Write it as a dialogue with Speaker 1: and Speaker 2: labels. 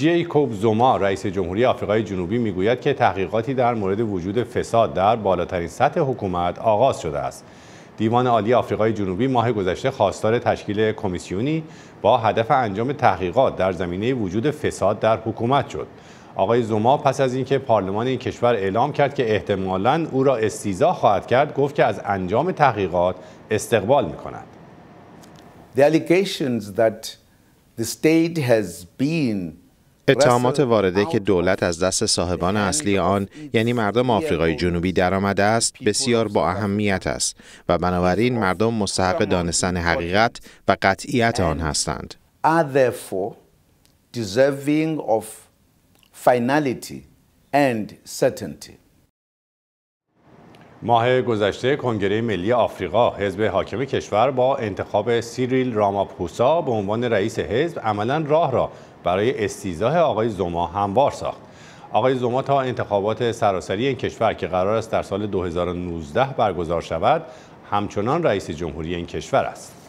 Speaker 1: جیکوب زوما رئیس جمهوری آفریقای جنوبی میگوید که تحقیقاتی در مورد وجود فساد در بالاترین سطح حکومت آغاز شده است دیوان عالی آفریقای جنوبی ماه گذشته خواستار تشکیل کمیسیونی با هدف انجام تحقیقات در زمینه وجود فساد در حکومت شد آقای زوما پس از اینکه پارلمان این کشور اعلام کرد که احتمالاً او را استیزا خواهد کرد گفت که از انجام تحقیقات استقبال می
Speaker 2: that the state has been اتهامات
Speaker 3: وارده که دولت از دست صاحبان اصلی آن یعنی مردم آفریقای جنوبی درآمده است بسیار با اهمیت است و بنابراین مردم مستحق دانستن حقیقت و قطعیت آن هستند.
Speaker 1: ماه گذشته کنگره ملی آفریقا حزب حاکم کشور با انتخاب سیریل راماپوسا به عنوان رئیس حزب عملا راه را برای استیزاه آقای زما هموار ساخت آقای زما تا انتخابات سراسری این کشور که قرار است در سال 2019 برگزار شود همچنان رئیس جمهوری این کشور است